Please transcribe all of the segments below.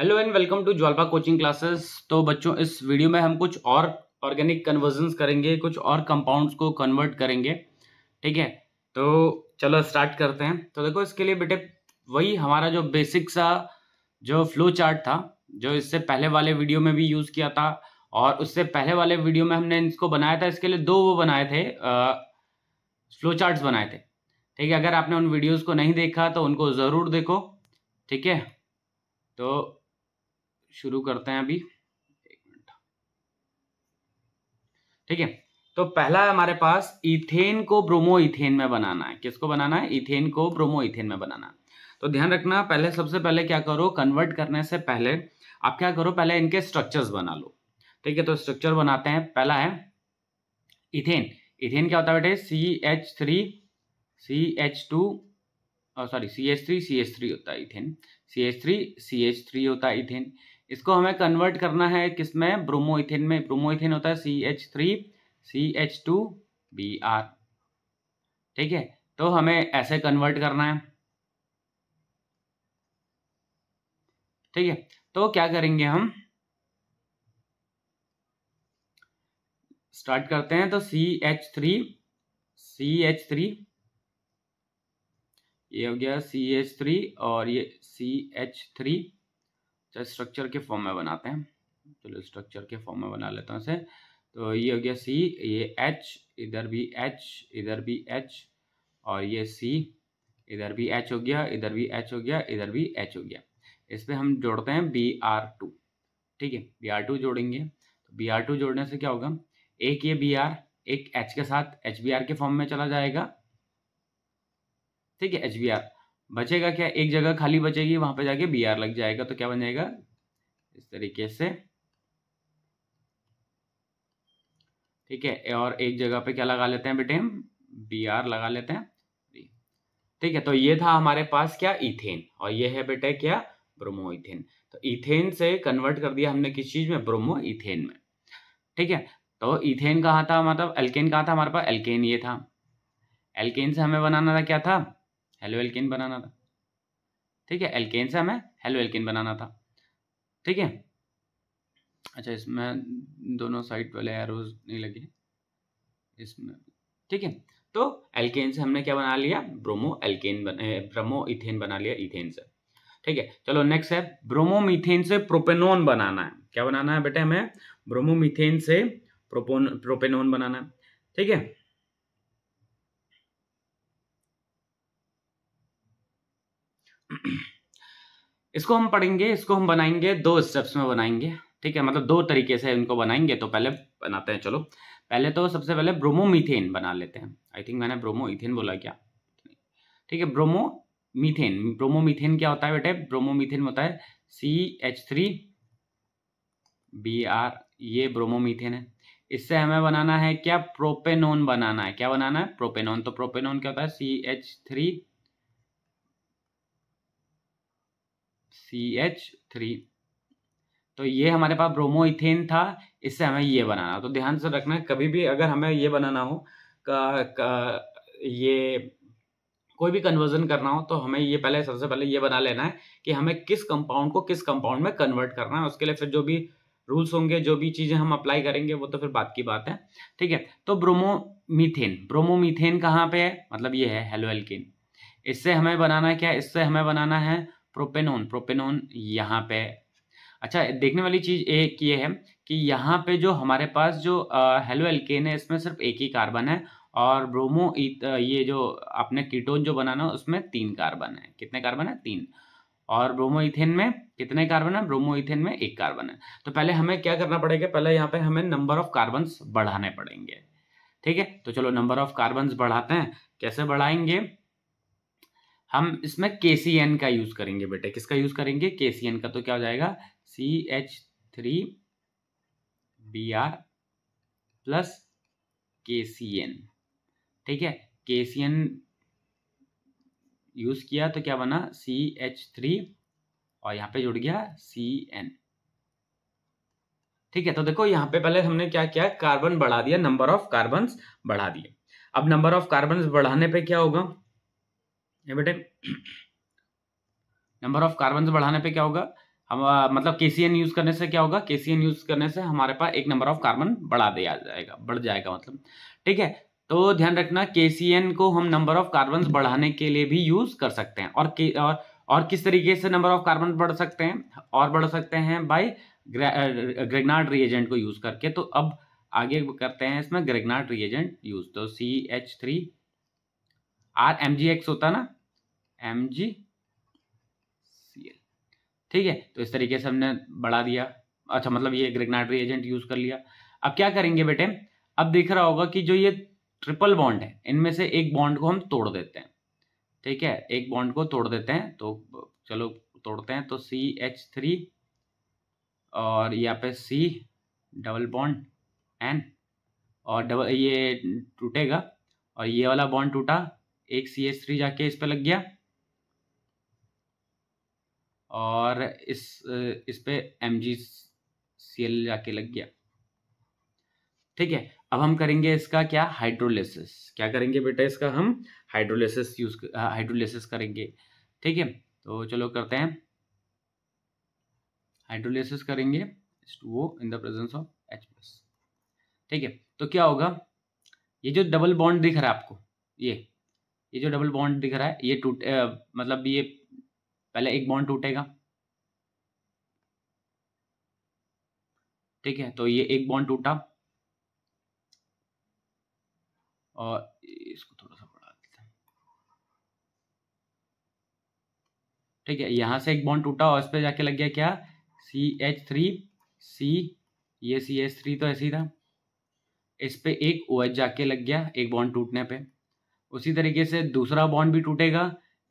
Hello and welcome to Jwalpa coaching classes तो बच्चों इस वीडियो में हम कुछ और ऑर्गेनिक कन्वर्जन्स करेंगे कुछ और कंपाउंड्स को कन्वर्ट करेंगे ठीक है तो चलो स्टार्ट करते हैं तो देखो इसके लिए बेटे वही हमारा जो बेसिक सा जो फ्लो चार्ट था जो इससे पहले वाले वीडियो में भी यूज़ किया था और उससे पहले वाले वीडियो में हमने इसको बनाया था इसके लिए दो वो बनाए थे फ्लो चार्ट्स बनाए थे ठीक है अगर आपने उन वीडियोज़ को नहीं देखा तो उनको ज़रूर देखो ठीक है तो शुरू करते हैं अभी एक मिनट ठीक है तो पहला है हमारे पास इथेन को ब्रोमो इथेन में बनाना है किसको बनाना है इथेन को ब्रोमो इथेन में बनाना तो ध्यान रखना पहले सबसे पहले क्या करो कन्वर्ट करने से पहले आप क्या करो पहले इनके स्ट्रक्चर्स बना लो ठीक है तो स्ट्रक्चर बनाते हैं पहला है इथेन इथेन क्या होता है बेटे C H three C H two sorry C H three C H three होता है ethane C H three C H three होता है इथेन इसको हमें कन्वर्ट करना है किसमें ब्रोमोइथेन में ब्रोमोइथेन होता है C H three C H two B R ठीक है तो हमें ऐसे कन्वर्ट करना है ठीक है तो क्या करेंगे हम स्टार्ट करते हैं तो C H three C H three ये हो गया सी एच थ्री और ये सी एच थ्री चलो तो स्ट्रक्चर के फॉर्म में बनाते हैं चलो स्ट्रक्चर के फॉर्म में बना लेता हूँ इसे तो ये हो गया सी ये एच इधर भी एच इधर भी एच और ये सी इधर भी एच हो गया इधर भी एच हो गया इधर भी एच हो गया इस पर हम जोड़ते हैं बी आर टू ठीक है बी आर टू जोड़ेंगे तो बी आर टू जोड़ने से क्या होगा एक ये बी आर एक एच के साथ एच बी आर के फॉर्म में चला जाएगा ठीक है एच बी आर बचेगा क्या एक जगह खाली बचेगी वहां पे जाके बी आर लग जाएगा तो क्या बन जाएगा इस तरीके से ठीक है और एक जगह पे क्या लगा लेते हैं बेटे हम बी आर लगा लेते हैं ठीक है तो ये था हमारे पास क्या इथेन और ये है बेटे क्या ब्रोमो इथेन तो इथेन से कन्वर्ट कर दिया हमने किस चीज में ब्रोमो इथेन में ठीक है तो इथेन कहा था मतलब एल्केन कहा था हमारे पास एल्केन ये था एल्केन से हमें बनाना था क्या था हेलो एल्केन बनाना था ठीक है एल्केन से हमें हेलो एल्केन बनाना था ठीक है अच्छा इसमें दोनों साइड वाले एरोज नहीं लगे इसमें ठीक है तो एल्केन से हमने क्या बना लिया ब्रोमो एल्केन ब्रोमो इथेन बना लिया इथेन से ठीक है चलो नेक्स्ट है ब्रोमोमीथेन से प्रोपेनोन बनाना है क्या बनाना है बेटे हमें ब्रोमोमीथेन से प्रोपोन प्रोपेनोन बनाना है ठीक है इसको हम पढ़ेंगे इसको हम बनाएंगे दो स्टेप्स में बनाएंगे ठीक है मतलब दो तरीके से इनको बनाएंगे तो पहले बनाते हैं चलो पहले तो सबसे पहले ब्रोमोमीथेन बना लेते हैं आई थिंक मैंने ब्रोमोइथेन बोला क्या ठीक है ब्रोमोमीथेन ब्रोमोमीथेन क्या होता है बेटे ब्रोमोमीथेन होता है C H three B R ये ब्रोमोमीथेन है इससे हमें बनाना है क्या प्रोपेनोन बनाना है क्या बनाना है प्रोपेनोन तो प्रोपेनोन क्या होता है C H three C H three तो ये हमारे पास ब्रोमो इथेन था इससे हमें ये बनाना तो ध्यान से रखना कभी भी अगर हमें ये बनाना हो का, का ये कोई भी कन्वर्जन करना हो तो हमें ये पहले सबसे पहले ये बना लेना है कि हमें किस कंपाउंड को किस कंपाउंड में कन्वर्ट करना है उसके लिए फिर जो भी रूल्स होंगे जो भी चीज़ें हम अप्लाई करेंगे वो तो फिर बात की बात है ठीक है तो ब्रोमोमीथेन ब्रोमोमीथेन कहाँ पे है मतलब ये है हेलो एल्किन इससे हमें बनाना क्या इससे हमें बनाना है प्रोपेनोन प्रोपेनोन यहाँ पे अच्छा देखने वाली चीज़ एक ये है कि यहाँ पे जो हमारे पास जो हेलो एल्केन है इसमें सिर्फ एक ही कार्बन है और ब्रोमो ये जो आपने कीटोन जो बनाना है उसमें तीन कार्बन है कितने कार्बन है तीन और ब्रोमोइथेन में कितने कार्बन है ब्रोमोइथेन में एक कार्बन है तो पहले हमें क्या करना पड़ेगा पहले यहाँ पे हमें नंबर ऑफ कार्बन बढ़ाने पड़ेंगे ठीक है तो चलो नंबर ऑफ कार्बन बढ़ाते हैं कैसे बढ़ाएंगे हम इसमें के सी एन का यूज़ करेंगे बेटे किसका यूज़ करेंगे के सी एन का तो क्या हो जाएगा C H three B R plus K C N ठीक है के सी एन यूज़ किया तो क्या बना सी एच थ्री और यहाँ पे जुड़ गया सी एन ठीक है तो देखो यहाँ पे पहले हमने क्या किया कार्बन बढ़ा दिया नंबर ऑफ कार्बन बढ़ा दिए अब नंबर ऑफ कार्बन बढ़ाने पे क्या होगा ये बेटे नंबर ऑफ कार्बन बढ़ाने पे क्या होगा हम मतलब केसीएन यूज करने से क्या होगा एन यूज करने से हमारे पास एक नंबर ऑफ कार्बन बढ़ा दिया जाएगा बढ़ जाएगा मतलब ठीक है तो ध्यान रखना एन को हम नंबर ऑफ कार्बन बढ़ाने के लिए भी यूज कर सकते हैं और के, और और किस तरीके से नंबर ऑफ कार्बन बढ़ सकते हैं और बढ़ सकते हैं बाय ग्रेगनार्ड रिएजेंट को यूज करके तो अब आगे करते हैं इसमें ग्रेगनार्ड रिएजेंट यूज तो C H three R M G X होता ना एम जी सी एल ठीक है तो इस तरीके से हमने बढ़ा दिया अच्छा मतलब ये ग्रिग्नाटरी एजेंट यूज कर लिया अब क्या करेंगे बेटे अब देख रहा होगा कि जो ये ट्रिपल बॉन्ड है इनमें से एक बॉन्ड को हम तोड़ देते हैं ठीक है एक बॉन्ड को तोड़ देते हैं तो चलो तोड़ते हैं तो सी एच थ्री और यहाँ पे सी डबल बॉन्ड एन और डबल ये टूटेगा और ये वाला बॉन्ड टूटा एक सी एच थ्री जाके इस पर लग गया और इस इस पे एम जी सी एल जाके लग गया ठीक है अब हम करेंगे इसका क्या हाइड्रोलिसिस क्या करेंगे बेटा इसका हम हाइड्रोलिसिस यूज हाइड्रोलिसिस करेंगे ठीक है तो चलो करते हैं हाइड्रोलिसिस करेंगे वो in the presence of H plus ठीक है तो क्या होगा ये जो डबल बॉन्ड दिख रहा है आपको ये ये जो डबल बॉन्ड दिख रहा है ये टूट मतलब ये पहले एक बॉन्ड टूटेगा ठीक है तो ये एक बॉन्ड टूटा और इसको थोड़ा सा बढ़ा देते हैं ठीक है यहां से एक बॉन्ड टूटा और इस पर जाके लग गया क्या सी एच थ्री सी ये सी एच थ्री तो ऐसे ही था इस पे एक ओ OH जाके लग गया एक बॉन्ड टूटने पे उसी तरीके से दूसरा बॉन्ड भी टूटेगा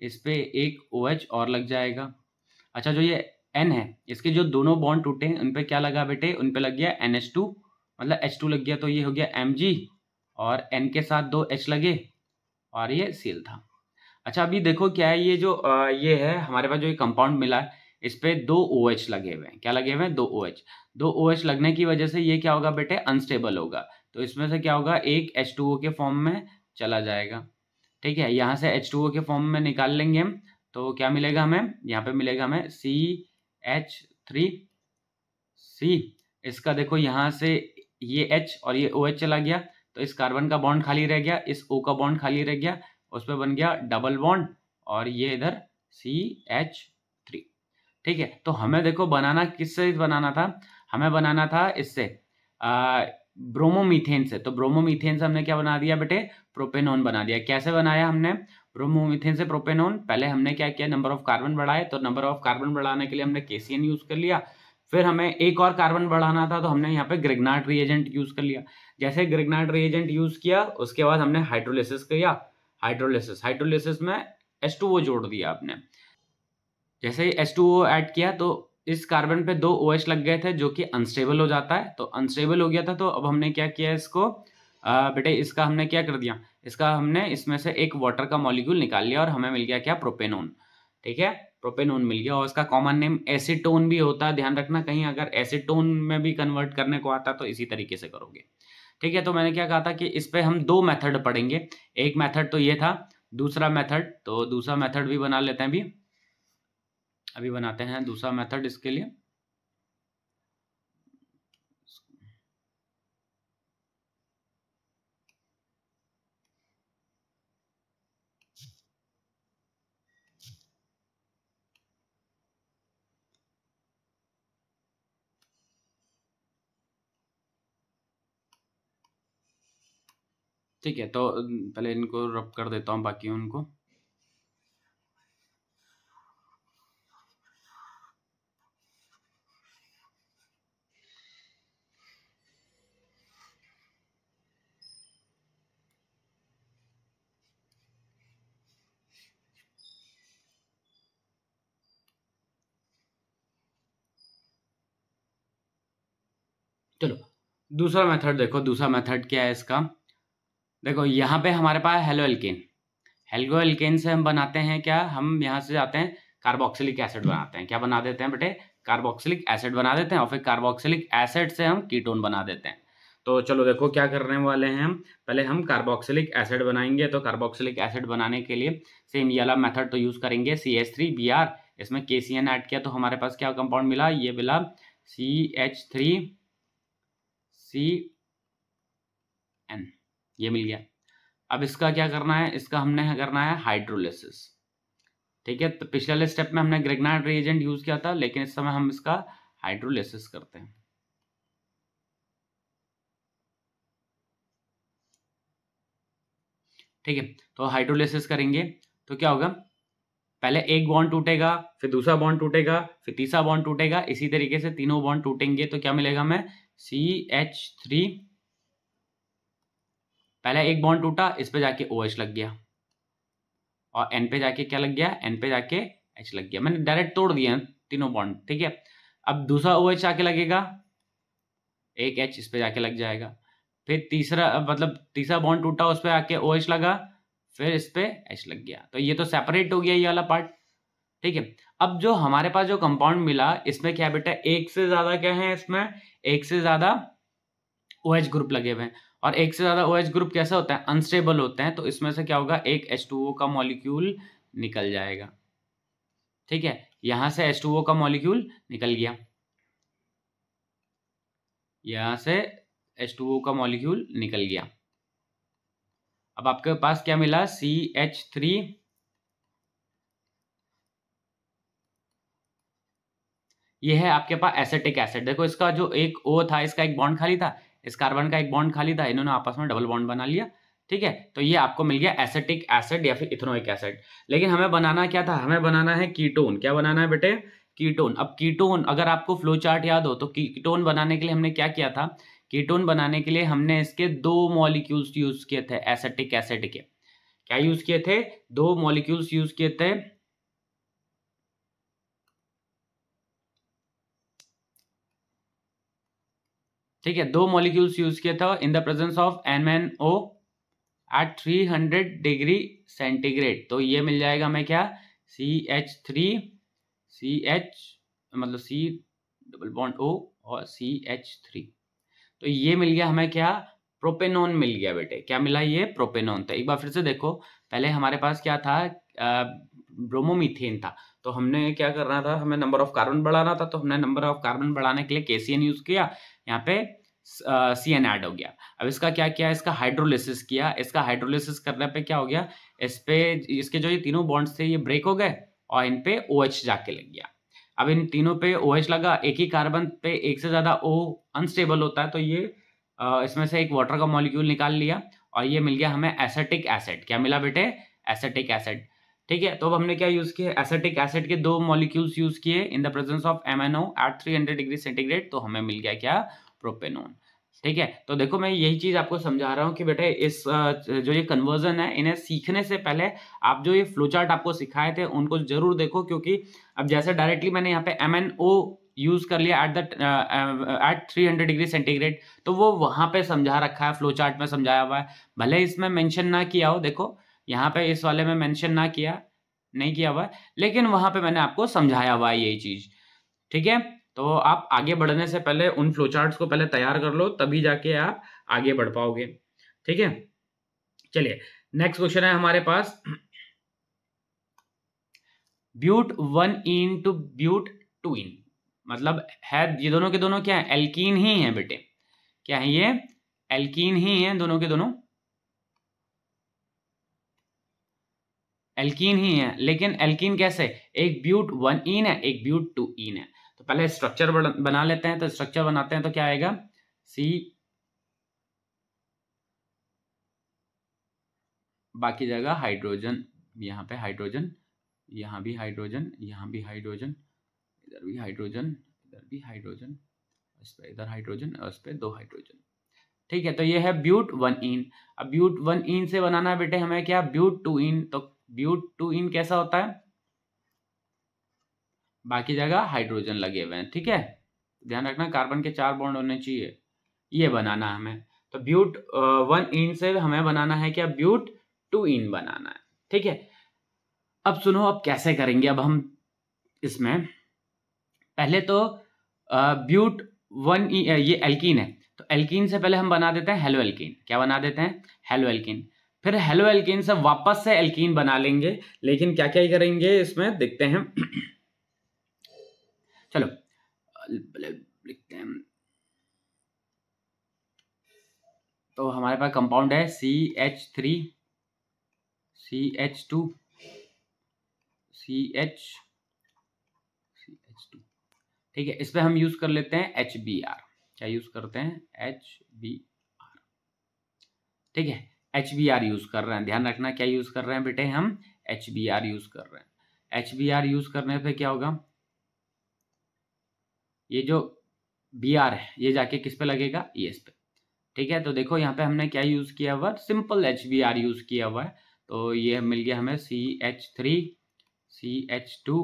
इस पर एक ओ OH और लग जाएगा अच्छा जो ये एन है इसके जो दोनों बॉन्ड टूटे हैं उन पर क्या लगा बेटे उन पर लग गया एन एच टू मतलब एच टू लग गया तो ये हो गया एम जी और एन के साथ दो एच लगे और ये सील था अच्छा अभी देखो क्या है ये जो आ, ये है हमारे पास जो ये कंपाउंड मिला है इस पर दो ओ OH लगे हुए हैं क्या लगे हुए हैं दो ओ OH. दो ओ OH लगने की वजह से ये क्या होगा बेटे अनस्टेबल होगा तो इसमें से क्या होगा एक एच के फॉर्म में चला जाएगा ठीक है यहाँ से एच टू ओ के फॉर्म में निकाल लेंगे हम तो क्या मिलेगा हमें यहाँ पे मिलेगा हमें सी एच थ्री सी इसका देखो यहाँ से ये एच और ये ओ OH एच चला गया तो इस कार्बन का बॉन्ड खाली रह गया इस ओ का बॉन्ड खाली रह गया उस पर बन गया डबल बॉन्ड और ये इधर सी एच थ्री ठीक है तो हमें देखो बनाना किससे बनाना था हमें बनाना था इससे ब्रोमोमीथेन से तो ब्रोमोमीथेन से हमने क्या बना दिया बेटे प्रोपेनॉन बना दिया कैसे बनाया हमने ब्रोमोमिथेन से प्रोपेनॉन पहले हमने क्या किया नंबर ऑफ कार्बन बढ़ाए तो नंबर ऑफ कार्बन बढ़ाने के लिए हमने के यूज कर लिया फिर हमें एक और कार्बन बढ़ाना था तो हमने यहाँ पे ग्रेगनाट रिएजेंट यूज कर लिया जैसे ग्रेगनाट रिएजेंट यूज किया उसके बाद हमने हाइड्रोलिसिस किया हाइड्रोलिसिस हाइड्रोलिसिस में एस जोड़ दिया आपने जैसे एस टू किया तो इस कार्बन पे दो ओ OH लग गए थे जो कि अनस्टेबल हो जाता है तो अनस्टेबल हो गया था तो अब हमने क्या किया इसको बेटे इसका हमने क्या कर दिया इसका हमने इसमें से एक वाटर का मॉलिक्यूल निकाल लिया और हमें मिल गया क्या प्रोपेनोन ठीक है प्रोपेनोन मिल गया और इसका कॉमन नेम एसिटोन भी होता है ध्यान रखना कहीं अगर एसिटोन में भी कन्वर्ट करने को आता तो इसी तरीके से करोगे ठीक है तो मैंने क्या कहा था कि इस पर हम दो मेथड पढ़ेंगे एक मेथड तो ये था दूसरा मेथड तो दूसरा मेथड भी बना लेते हैं अभी अभी बनाते हैं दूसरा मेथड इसके लिए ठीक है तो पहले इनको रब कर देता हूँ बाकी उनको चलो दूसरा मेथड देखो दूसरा मेथड क्या है इसका देखो यहाँ पे हमारे पास हेलो एल्किन हेलो एल्किन से हम बनाते हैं क्या हम यहाँ से जाते हैं कार्बोक्सिलिक एसिड बनाते हैं क्या बना देते हैं बेटे कार्बोक्सिलिक एसिड बना देते हैं और फिर कार्बोक्सिलिक एसिड से हम कीटोन बना देते हैं तो चलो देखो क्या करने वाले हैं हम पहले हम कार्बोक्सिलिक एसिड बनाएंगे तो कार्बोक्सिलिक एसिड बनाने के लिए सेम ये मेथड तो यूज़ करेंगे C H three B R इसमें के सी एन ऐड किया तो हमारे पास क्या कंपाउंड मिला ये मिला सी एच थ्री सी ये मिल गया अब इसका क्या करना है इसका हमने करना है हाइड्रोलिसिस ठीक है तो पिछले स्टेप में हमने ग्रेगनाइट रिएजेंट यूज किया था लेकिन इस समय हम इसका हाइड्रोलिसिस करते हैं ठीक है तो हाइड्रोलिसिस करेंगे तो क्या होगा पहले एक बॉन्ड टूटेगा फिर दूसरा बॉन्ड टूटेगा फिर तीसरा बॉन्ड टूटेगा इसी तरीके से तीनों बॉन्ड टूटेंगे तो क्या मिलेगा हमें सी एच थ्री पहले एक बॉन्ड टूटा इस पे जाके ओ OH लग गया और एन पे जाके क्या लग गया एन पे जाके एच लग गया मैंने डायरेक्ट तोड़ दिया तीनों बॉन्ड ठीक है अब दूसरा ओ OH आके लगेगा एक एच इस पे जाके लग जाएगा फिर तीसरा मतलब तीसरा बॉन्ड टूटा उस पर आके ओ OH लगा फिर इस पे एच लग गया तो ये तो सेपरेट हो गया ये वाला पार्ट ठीक है अब जो हमारे पास जो कंपाउंड मिला इसमें क्या बेटा एक से ज्यादा क्या है इसमें एक से ज्यादा ओ OH ग्रुप लगे हुए हैं और एक से ज़्यादा ओ OH ग्रुप कैसा होता है अनस्टेबल होते हैं तो इसमें से क्या होगा एक एच का मॉलिक्यूल निकल जाएगा ठीक है यहाँ से एच का मॉलिक्यूल निकल गया यहाँ से एच का मॉलिक्यूल निकल गया अब आपके पास क्या मिला सी एच थ्री ये है आपके पास एसेटिक एसिड देखो इसका जो एक ओ था इसका एक बॉन्ड खाली था इस कार्बन का एक बॉन्ड खाली था इन्होंने आपस में डबल बॉन्ड बना लिया ठीक है तो ये आपको मिल गया एसेटिक एसिड या फिर इथेनोइक एसिड लेकिन हमें बनाना क्या था हमें बनाना है कीटोन क्या बनाना है बेटे कीटोन अब कीटोन अगर आपको फ्लो चार्ट याद हो तो कीटोन बनाने के लिए हमने क्या किया था कीटोन बनाने के लिए हमने इसके दो मॉलिक्यूल्स यूज किए थे एसेटिक एसिड के क्या यूज किए थे दो मॉलिक्यूल्स यूज किए थे ठीक है दो मॉलिक्यूल्स यूज किया था in the presence of M N O at three hundred degree centigrade तो ये मिल जाएगा हमें क्या C H three C H मतलब सी डबल बॉन्ड ओ और सी एच थ्री तो ये मिल गया हमें क्या प्रोपेनॉन मिल गया बेटे क्या मिला ये प्रोपेनॉन था एक बार फिर से देखो पहले हमारे पास क्या था ब्रोमोमीथेन था तो हमने क्या करना था हमें नंबर ऑफ कार्बन बढ़ाना था तो हमने नंबर ऑफ कार्बन बढ़ाने के लिए केसीएन यूज किया यहाँ पे सी एन ऐड हो गया अब इसका क्या किया इसका हाइड्रोलिसिस किया इसका हाइड्रोलिसिस करने पे क्या हो गया इस पे इसके जो ये तीनों बॉन्ड्स थे ये ब्रेक हो गए और इन पे ओ OH जाके लग गया अब इन तीनों पे ओ OH लगा एक ही कार्बन पे एक से ज़्यादा ओ अनस्टेबल होता है तो ये इसमें से एक वाटर का मॉलिक्यूल निकाल लिया और ये मिल गया हमें एसेटिक एसिड क्या मिला बेटे एसेटिक एसिड ठीक है तो अब हमने क्या यूज़ किया एसेटिक एसिड के दो मॉलिक्यूल्स यूज़ किए in the presence of M at three hundred degree centigrade तो हमें मिल गया क्या प्रोपेनोन ठीक है तो देखो मैं यही चीज आपको समझा रहा हूँ कि बेटे इस जो ये कन्वर्जन है इन्हें सीखने से पहले आप जो ये फ्लो चार्ट आपको सिखाए थे उनको जरूर देखो क्योंकि अब जैसे डायरेक्टली मैंने यहाँ पे एम एन ओ यूज कर लिया at the at 300 degree centigrade तो वो वहां पे समझा रखा है फ्लो चार्ट में समझाया हुआ है भले इसमें मैंशन ना किया हो देखो यहाँ पे इस वाले में मैंशन ना किया नहीं किया हुआ है लेकिन वहां पे मैंने आपको समझाया हुआ है यही चीज ठीक है तो आप आगे बढ़ने से पहले उन चार्ट को पहले तैयार कर लो तभी जाके आप आगे बढ़ पाओगे ठीक है चलिए नेक्स्ट क्वेश्चन है हमारे पास but one ene two but two ene मतलब है ये दोनों के दोनों क्या है एल्कीन ही है बेटे क्या है ये एल्कीन ही है दोनों के दोनों एल्कीन ही है लेकिन एल्कीन कैसे एक ब्यूट वन इन है एक ब्यूट टू इन है पहले स्ट्रक्चर बना लेते हैं तो स्ट्रक्चर बनाते हैं तो क्या आएगा सी बाकी जगह हाइड्रोजन यहाँ पे हाइड्रोजन यहाँ भी हाइड्रोजन यहाँ भी हाइड्रोजन इधर भी हाइड्रोजन इधर भी हाइड्रोजन उस पर इधर हाइड्रोजन और उस पर दो हाइड्रोजन ठीक है तो ये है ब्यूट वन इन अब ब्यूट वन इन से बनाना है बेटे हमें क्या ब्यूट टू इन तो ब्यूट टू इन कैसा होता है बाकी जगह हाइड्रोजन लगे हुए हैं ठीक है ध्यान रखना कार्बन के चार बॉन्ड होने चाहिए ये बनाना हमें तो ब्यूट वन इन से हमें बनाना है क्या ब्यूट टू इन बनाना है ठीक है अब सुनो अब कैसे करेंगे अब हम इसमें पहले तो ब्यूट वन e, ये एल्किन है तो एल्किन से पहले हम बना देते हैं हेलो एल्किन क्या बना देते हैं हेलो एल्किन फिर हेलो एल्किन से वापस से एल्किन बना लेंगे लेकिन क्या क्या करेंगे इसमें देखते हैं चलो लिखते हैं तो हमारे पास कंपाउंड है C H three C H two C H C H two ठीक है इस पर हम यूज़ कर लेते हैं एच बी आर क्या यूज़ करते हैं एच बी आर ठीक है एच बी आर यूज़ कर रहे हैं ध्यान रखना क्या यूज़ कर रहे हैं बेटे हम एच बी आर यूज़ कर रहे हैं एच बी आर यूज़ करने पे क्या होगा ये जो बी आर है ये जाके किस पे लगेगा ई e एस पे ठीक है तो देखो यहाँ पे हमने क्या यूज़ किया हुआ simple H B R use किया हुआ है तो ये मिल गया हमें C H three C H two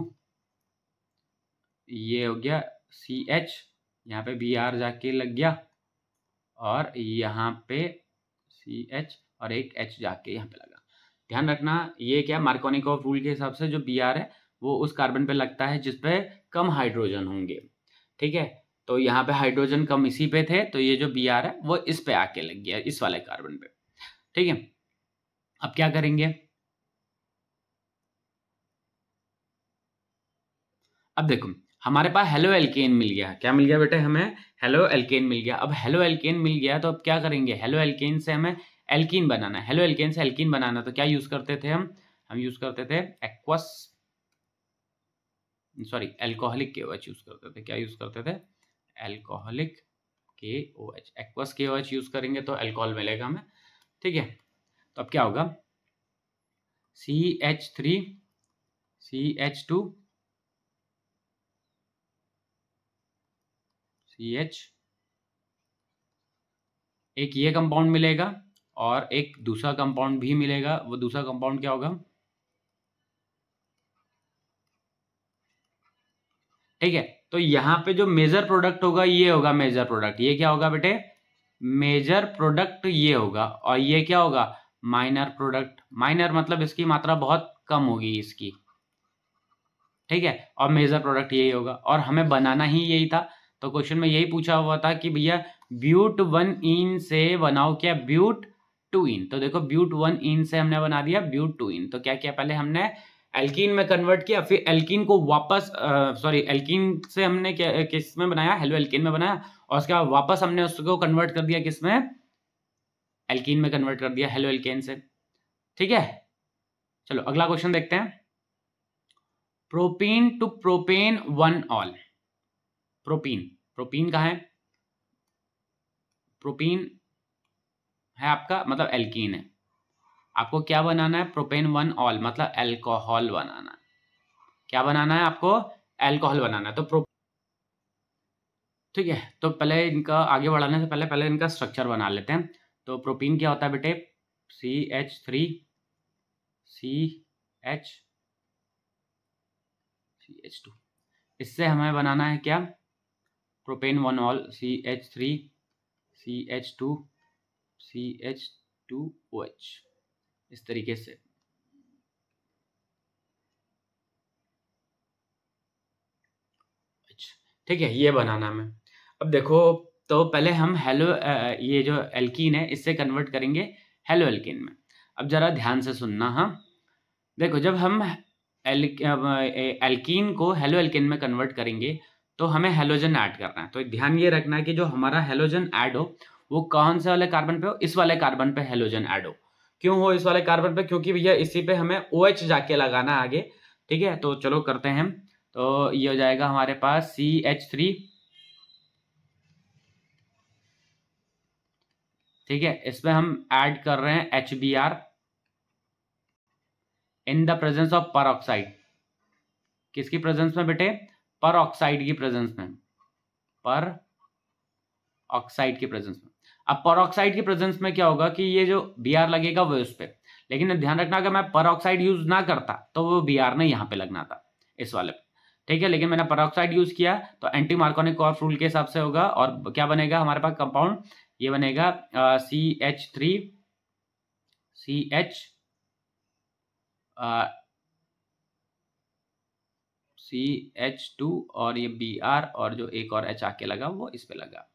ये हो गया सी एच यहाँ पे बी आर जाके लग गया और यहाँ पे सी एच और एक एच जाके यहाँ पे लगा ध्यान रखना ये क्या मार्कोनिकॉफ रूल के हिसाब से जो बी आर है वो उस कार्बन पे लगता है जिसपे कम हाइड्रोजन होंगे ठीक है तो यहाँ पे हाइड्रोजन कम इसी पे थे तो ये जो बी आर है वो इस पे आके लग गया इस वाले कार्बन पे ठीक है अब क्या करेंगे अब देखो हमारे पास हेलो एल्केन मिल गया क्या मिल गया बेटे हमें हेलो एल्केन मिल गया अब हेलो एल्केन मिल गया तो अब क्या करेंगे हेलो एल्केन से हमें एल्किन बनाना है हेलो एल्केन से एल्किन बनाना तो क्या यूज करते थे हम हम यूज करते थे एक्वस सॉरी एल्कोहलिक के ओ एच यूज़ करते थे क्या यूज़ करते थे एल्कोहलिक के ओ एच एक्वस के ओ एच यूज़ करेंगे तो एल्कोहल मिलेगा हमें ठीक है तो अब क्या होगा C H three C H two C H एक ये कंपाउंड मिलेगा और एक दूसरा कंपाउंड भी मिलेगा वो दूसरा कंपाउंड क्या होगा ठीक है तो यहां पे जो मेजर प्रोडक्ट होगा ये होगा मेजर प्रोडक्ट ये क्या होगा बेटे मेजर प्रोडक्ट ये होगा और ये क्या होगा माइनर प्रोडक्ट माइनर मतलब इसकी मात्रा बहुत कम होगी इसकी ठीक है और मेजर प्रोडक्ट यही होगा और हमें बनाना ही यही था तो क्वेश्चन में यही पूछा हुआ था कि भैया ब्यूट वन इन से बनाओ क्या ब्यूट टू इन तो देखो ब्यूट वन इन से हमने बना दिया ब्यूट टू इन तो क्या किया पहले हमने एल्कीन में कन्वर्ट किया फिर एल्कीन को वापस सॉरी एल्कीन से हमने क्या किस में बनाया हेलो एल्कीन में बनाया और उसके बाद वापस हमने उसको कन्वर्ट कर दिया किस में एल्कीन में कन्वर्ट कर दिया हेलो एल्केन से ठीक है चलो अगला क्वेश्चन देखते हैं propene two propan one ol propene propene का है प्रोपीन है आपका मतलब एल्कीन है आपको क्या बनाना है प्रोपेन वन ऑल मतलब एल्कोहल बनाना है क्या बनाना है आपको एल्कोहल बनाना है तो प्रो ठीक है तो पहले इनका आगे बढ़ाने से पहले पहले इनका स्ट्रक्चर बना लेते हैं तो प्रोपीन क्या होता है बेटे C H three C H C H two इससे हमें बनाना है क्या propan one ol C H three C H two C H two O H इस तरीके से अच्छा, ठीक है ये बनाना हमें अब देखो तो पहले हम हेलो ये जो एल्कीन है इससे कन्वर्ट करेंगे हेलो एल्कीन में अब ज़रा ध्यान से सुनना हाँ देखो जब हम एल एल्कीन को हेलो एल्किन में कन्वर्ट करेंगे तो हमें हेलोजन ऐड करना है तो ध्यान ये रखना है कि जो हमारा हेलोजन ऐड हो वो कौन से वाले कार्बन पे हो इस वाले कार्बन पे हेलोजन ऐड हो क्यों हो इस वाले कार्बन पे क्योंकि भैया इसी पे हमें ओ OH जाके लगाना आगे ठीक है तो चलो करते हैं तो ये हो जाएगा हमारे पास सी एच थ्री ठीक है इसमें हम ऐड कर रहे हैं H B R in the presence of peroxide किसकी प्रेजेंस में बेटे पर ऑक्साइड की प्रेजेंस में पर ऑक्साइड की प्रेजेंस में अब परोक्साइड के प्रेजेंस में क्या होगा कि ये जो बी लगेगा वो उस पर लेकिन ध्यान रखना अगर मैं परोक्साइड यूज ना करता तो वो बी आर नहीं यहाँ पे लगना था इस वाले पे ठीक है लेकिन मैंने परोक्साइड यूज किया तो एंटी मार्कोनिक कॉर्फ रूल के हिसाब से होगा और क्या बनेगा हमारे पास कंपाउंड ये बनेगा C H three C H C H two और ये बी आर और जो एक और एच आके लगा वो इस पे लगा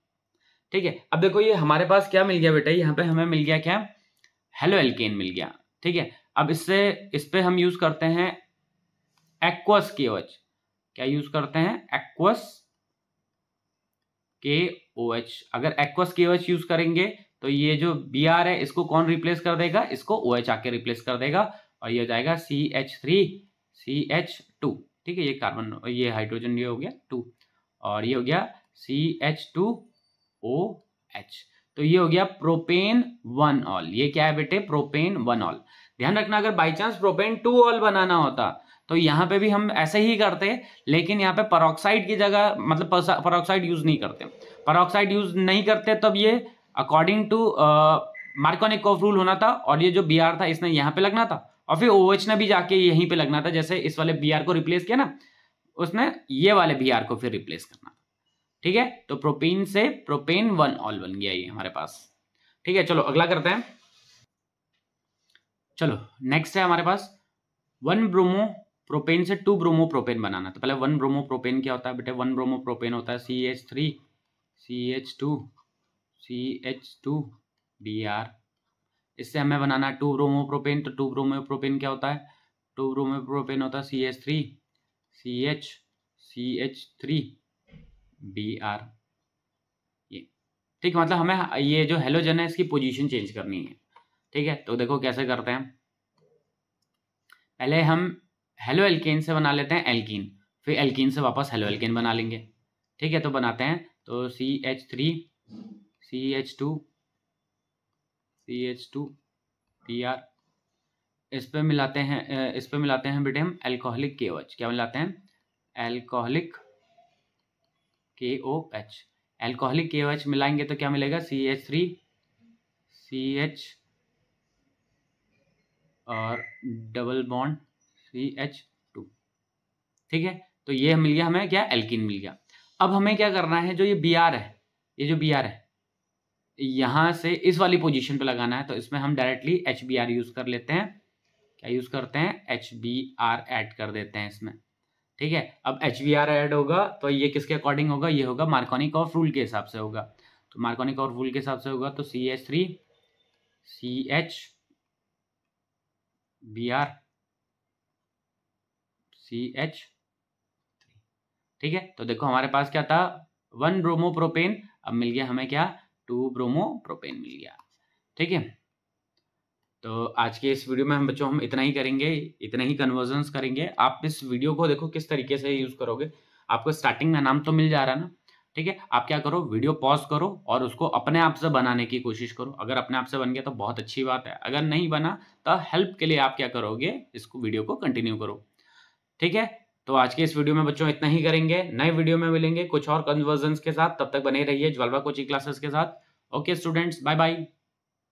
ठीक है अब देखो ये हमारे पास क्या मिल गया बेटा यहाँ पे हमें मिल गया क्या हेलो एल्केन मिल गया ठीक है अब इससे इस पर हम यूज करते हैं एक्वस के ओएच क्या यूज करते हैं एक्वस के ओएच अगर एक्वस के ओएच यूज करेंगे तो ये जो बी आर है इसको कौन रिप्लेस कर देगा इसको ओ एच आके रिप्लेस कर देगा और ये हो जाएगा C H three C H two ठीक है ये कार्बन ये हाइड्रोजन ये हो गया टू और ये हो गया C H two O H तो ये हो गया प्रोपेन वन ऑल ये क्या है बेटे प्रोपेन वन ऑल ध्यान रखना अगर by chance propan two ol बनाना होता तो यहाँ पे भी हम ऐसे ही करते लेकिन यहाँ पे परोक्साइड की जगह मतलब परोक्साइड यूज नहीं करते परोक्साइड यूज नहीं करते तब ये अकॉर्डिंग टू मार्कोनिकोफ रूल होना था और ये जो बी था इसने यहाँ पे लगना था और फिर ओ ने भी जाके यहीं पे लगना था जैसे इस वाले बी को रिप्लेस किया ना उसने ये वाले बी को फिर रिप्लेस करना ठीक है तो प्रोपीन से प्रोपेन वन ऑल बन गया ये हमारे पास ठीक है चलो अगला करते हैं चलो नेक्स्ट है हमारे पास वन ब्रोमो प्रोपेन से टू ब्रोमो प्रोपेन बनाना तो पहले वन ब्रोमो प्रोपेन क्या होता है बेटे वन ब्रोमो प्रोपेन होता है C H three C H two C H two B R इससे हमें बनाना है टू ब्रोमो प्रोपेन तो टू ब्रोमो प्रोपेन क्या होता है टू ब्रोमो प्रोपेन होता है C H three C H C H three B R ये ठीक मतलब हमें ये जो हेलोजन है इसकी पोजीशन चेंज करनी है ठीक है तो देखो कैसे करते हैं पहले हम हेलो एल्केन से बना लेते हैं एल्कीन फिर एल्कीन से वापस हेलो एल्केन बना लेंगे ठीक है तो बनाते हैं तो C H three C H two C H two P R इस पे मिलाते हैं इस पे मिलाते हैं बेटे हम एल्कोहलिक के क्या मिलाते हैं एल्कोहलिक के ओ एच एल्कोहलिक के ओ एच मिलाएंगे तो क्या मिलेगा C H three C H और double bond C H two ठीक है तो ये मिल गया हमें क्या एल्किन मिल गया अब हमें क्या करना है जो ये बी आर है ये जो बी आर है यहाँ से इस वाली पोजीशन पे लगाना है तो इसमें हम directly H B R use कर लेते हैं क्या यूज़ करते हैं एच बी आर एड कर देते हैं इसमें ठीक है अब एच वी आर एड होगा तो ये किसके अकॉर्डिंग होगा ये होगा मार्कोनिक ऑफ रूल के हिसाब से होगा तो मार्कोनिक ऑफ रूल के हिसाब से होगा तो C H three C H B R C H ठीक है तो देखो हमारे पास क्या था वन ब्रोमो प्रोपेन अब मिल गया हमें क्या टू ब्रोमो प्रोपेन मिल गया ठीक है तो आज के इस वीडियो में हम बच्चों हम इतना ही करेंगे इतना ही कन्वर्जन करेंगे आप इस वीडियो को देखो किस तरीके से यूज़ करोगे आपको स्टार्टिंग में नाम तो मिल जा रहा है ना ठीक है आप क्या करो वीडियो पॉज करो और उसको अपने आप से बनाने की कोशिश करो अगर अपने आप से बन गया तो बहुत अच्छी बात है अगर नहीं बना तो हेल्प के लिए आप क्या करोगे इसको वीडियो को कंटिन्यू करो ठीक है तो आज के इस वीडियो में बच्चों इतना ही करेंगे नए वीडियो में मिलेंगे कुछ और कन्वर्जन के साथ तब तक बने रहिए ज्वलवा कोचिंग क्लासेस के साथ ओके स्टूडेंट्स बाय बाय